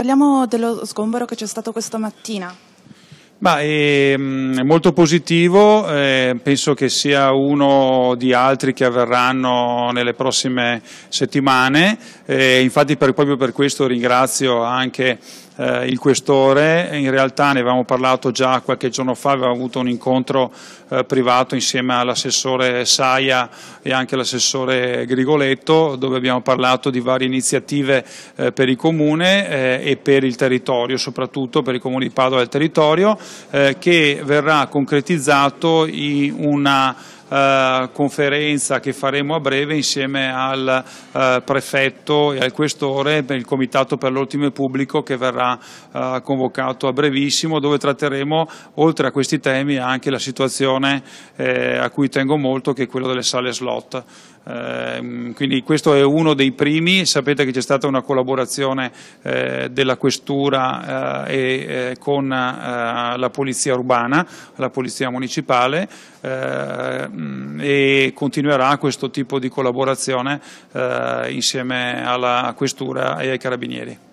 Parliamo dello sgombero che c'è stato questa mattina. Ma ehm, è molto positivo, eh, penso che sia uno di altri che avverranno nelle prossime settimane, eh, infatti per, proprio per questo ringrazio anche eh, il questore, in realtà ne avevamo parlato già qualche giorno fa, avevamo avuto un incontro eh, privato insieme all'assessore Saia e anche all'assessore Grigoletto dove abbiamo parlato di varie iniziative eh, per il comune eh, e per il territorio, soprattutto per i Comuni di Padova e il territorio eh, che verrà concretizzato in una eh, conferenza che faremo a breve insieme al eh, prefetto e al questore per il comitato per l'ultimo pubblico che verrà eh, convocato a brevissimo dove tratteremo oltre a questi temi anche la situazione eh, a cui tengo molto che è quella delle sale slot. Eh, quindi questo è uno dei primi, sapete che c'è stata una collaborazione della questura e con la polizia urbana, la polizia municipale, Mm, e continuerà questo tipo di collaborazione eh, insieme alla Questura e ai Carabinieri.